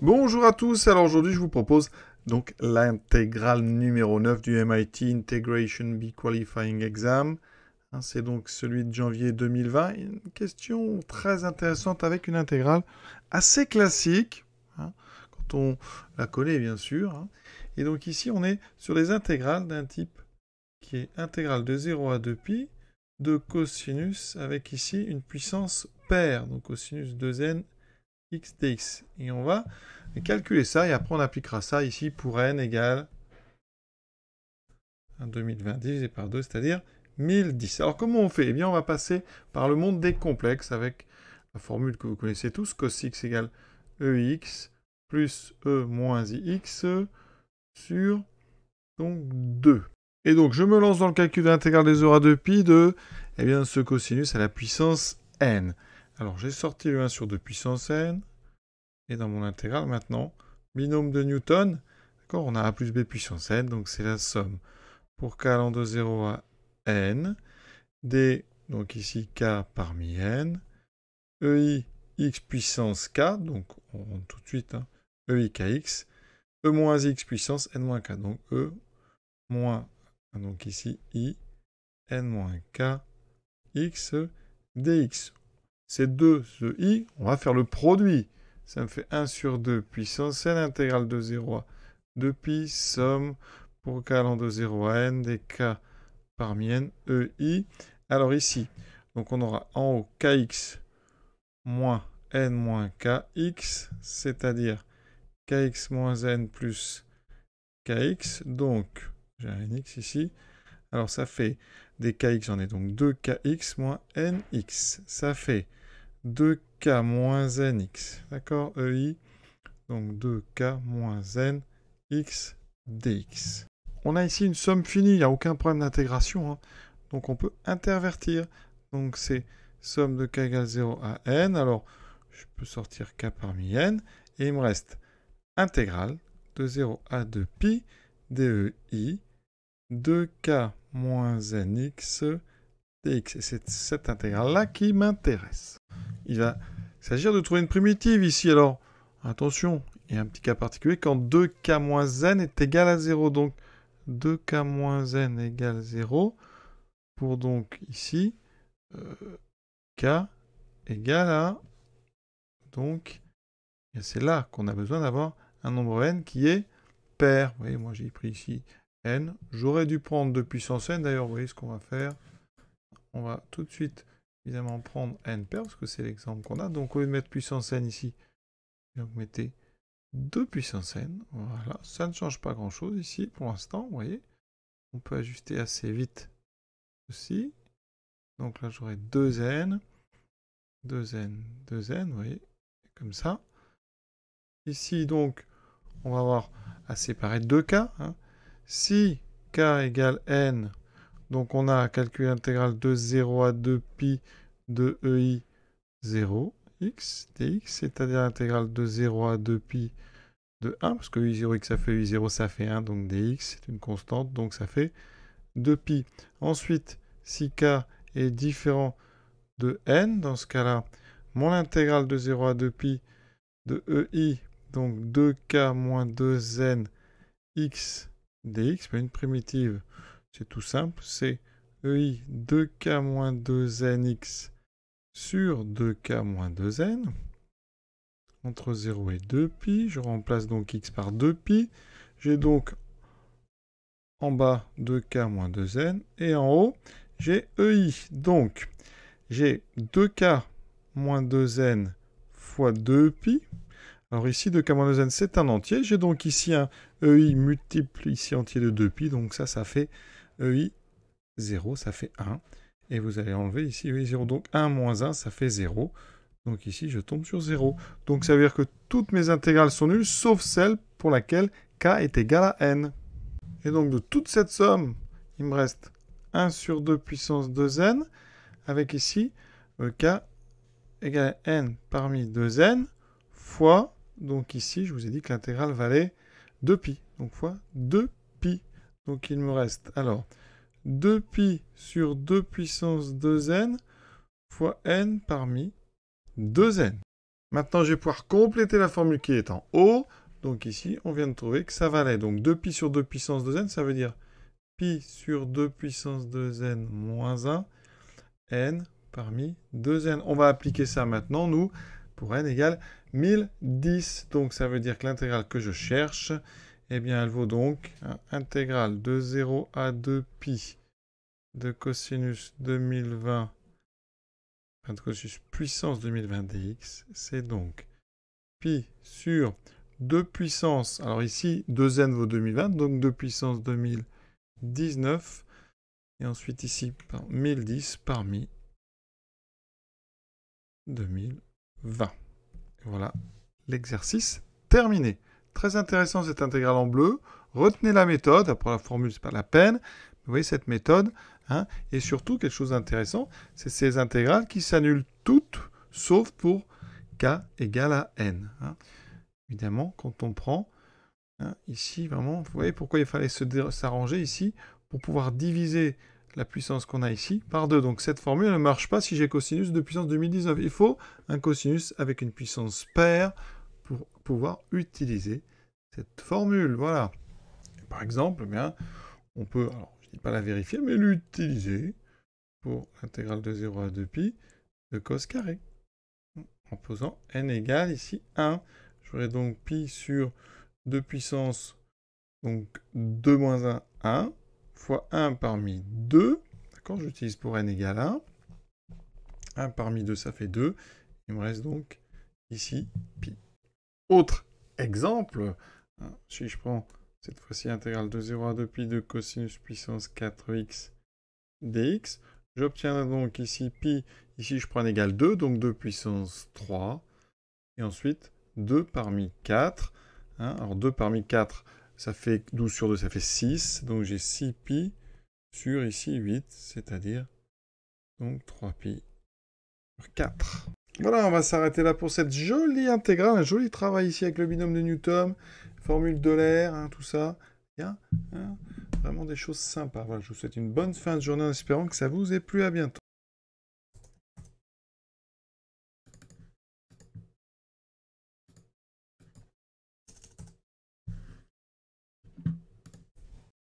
Bonjour à tous, alors aujourd'hui je vous propose donc l'intégrale numéro 9 du MIT Integration B Qualifying Exam. Hein, c'est donc celui de janvier 2020. Une question très intéressante avec une intégrale assez classique, hein, quand on la connaît bien sûr. Hein. Et donc ici on est sur les intégrales d'un type qui est intégrale de 0 à 2pi de cosinus avec ici une puissance paire, donc cosinus 2n x dx. Et on va calculer ça et après on appliquera ça ici pour n égale 2020 divisé par 2, c'est-à-dire 1010. Alors comment on fait Eh bien on va passer par le monde des complexes avec la formule que vous connaissez tous, cos x égale e x plus e moins ix sur donc 2. Et donc je me lance dans le calcul de l'intégrale des heures à 2 pi de eh bien, ce cosinus à la puissance n. Alors j'ai sorti le 1 sur 2 puissance n. Et dans mon intégrale maintenant, binôme de Newton, d'accord, on a a plus b puissance n, donc c'est la somme pour k allant de 0 à n, d, donc ici k parmi n, ei x puissance k, donc on rentre tout de suite, hein, ei kx, e moins x puissance n moins k, donc e moins, donc ici i, n moins k, x dx, ces 2 ce i, on va faire le produit. Ça me fait 1 sur 2 puissance n intégrale de 0 à 2 pi somme pour k allant de 0 à n des k parmi n, e, i. Alors ici, donc on aura en haut kx moins n moins kx, c'est-à-dire kx moins n plus kx. Donc, j'ai un nx ici. Alors ça fait des kx, j'en ai donc 2kx moins nx. Ça fait 2k moins nx. D'accord EI. Donc 2k moins nx dx. On a ici une somme finie, il n'y a aucun problème d'intégration. Hein. Donc on peut intervertir. Donc c'est somme de k égale 0 à n. Alors je peux sortir k parmi n. Et il me reste intégrale de 0 à 2pi dei 2k moins nx dx. Et c'est cette intégrale-là qui m'intéresse. Il va s'agir de trouver une primitive ici, alors attention, il y a un petit cas particulier quand 2k moins n est égal à 0. Donc 2k moins n égale 0 pour donc ici euh, k égal à donc c'est là qu'on a besoin d'avoir un nombre n qui est pair. Vous voyez, moi j'ai pris ici n. J'aurais dû prendre 2 puissance n. D'ailleurs, vous voyez ce qu'on va faire. On va tout de suite évidemment prendre n paires parce que c'est l'exemple qu'on a. Donc au lieu de mettre puissance n ici, vous mettez 2 puissance n. Voilà, ça ne change pas grand-chose ici pour l'instant, vous voyez. On peut ajuster assez vite ceci Donc là, j'aurai 2n, 2n, 2n, vous voyez, comme ça. Ici, donc, on va avoir à séparer deux cas. Hein. Si k égale n, donc on a calculé l'intégrale de 0 à 2pi de EI 0x dx, c'est-à-dire l'intégrale de 0 à 2pi de 1, parce que u 0 x ça fait u 0 ça fait 1, donc dx c'est une constante, donc ça fait 2pi. Ensuite, si k est différent de n, dans ce cas-là, mon intégrale de 0 à 2pi de EI, donc 2k moins 2n x dx, une primitive c'est tout simple, c'est EI 2K-2NX sur 2K-2N entre 0 et 2π. Je remplace donc x par 2π. J'ai donc en bas 2K-2N et en haut j'ai EI. Donc j'ai 2K-2N fois 2 pi Alors ici, 2K-2N, c'est un entier. J'ai donc ici un EI multiple ici entier de 2 pi Donc ça, ça fait EI 0, ça fait 1. Et vous allez enlever ici EI 0. Donc 1 moins 1, ça fait 0. Donc ici, je tombe sur 0. Donc ça veut dire que toutes mes intégrales sont nulles, sauf celle pour laquelle k est égal à n. Et donc de toute cette somme, il me reste 1 sur 2 puissance 2n, avec ici euh, k égale à n parmi 2n fois, donc ici je vous ai dit que l'intégrale valait 2pi, donc fois 2pi. Donc il me reste alors 2pi sur 2 puissance 2n fois n parmi 2n. Maintenant, je vais pouvoir compléter la formule qui est en haut. Donc ici, on vient de trouver que ça valait. Donc 2pi sur 2 puissance 2n, ça veut dire pi sur 2 puissance 2n moins 1, n parmi 2n. On va appliquer ça maintenant, nous, pour n égale 1010. Donc ça veut dire que l'intégrale que je cherche, eh bien, elle vaut donc intégrale de 0 à 2pi de cosinus 2020, enfin de cosinus puissance 2020 dx, c'est donc pi sur 2 puissance, alors ici 2n vaut 2020, donc 2 puissance 2019, et ensuite ici 1010 parmi 2020. voilà l'exercice terminé. Très intéressant cette intégrale en bleu. Retenez la méthode. Après la formule, c'est pas la peine. Vous voyez cette méthode. Hein. et surtout, quelque chose d'intéressant, c'est ces intégrales qui s'annulent toutes, sauf pour k égale à n. Hein. Évidemment, quand on prend hein, ici, vraiment, vous voyez pourquoi il fallait s'arranger ici pour pouvoir diviser la puissance qu'on a ici par 2. Donc cette formule ne marche pas si j'ai cosinus de puissance 2019. Il faut un cosinus avec une puissance paire pour pouvoir utiliser cette formule. Voilà. par exemple, eh bien, on peut, alors je ne dis pas la vérifier, mais l'utiliser pour l'intégrale de 0 à 2pi de cos carré, en posant n égale ici 1. J'aurais donc pi sur 2 puissance, donc 2 moins 1, 1, fois 1 parmi 2, d'accord, j'utilise pour n égale 1, 1 parmi 2, ça fait 2, il me reste donc ici pi. Autre exemple, hein, si je prends cette fois-ci intégrale de 0 à 2 pi de cosinus puissance 4x dx, j'obtiens donc ici pi, ici je prends égal 2, donc 2 puissance 3, et ensuite 2 parmi 4. Hein. alors 2 parmi 4, ça fait 12 sur 2, ça fait 6, donc j'ai 6 pi sur ici 8, c'est-à-dire donc 3 pi sur 4. Voilà, on va s'arrêter là pour cette jolie intégrale, un joli travail ici avec le binôme de Newton, formule de l'air, hein, tout ça. Bien, hein, vraiment des choses sympas. Voilà, je vous souhaite une bonne fin de journée en espérant que ça vous ait plu. À bientôt.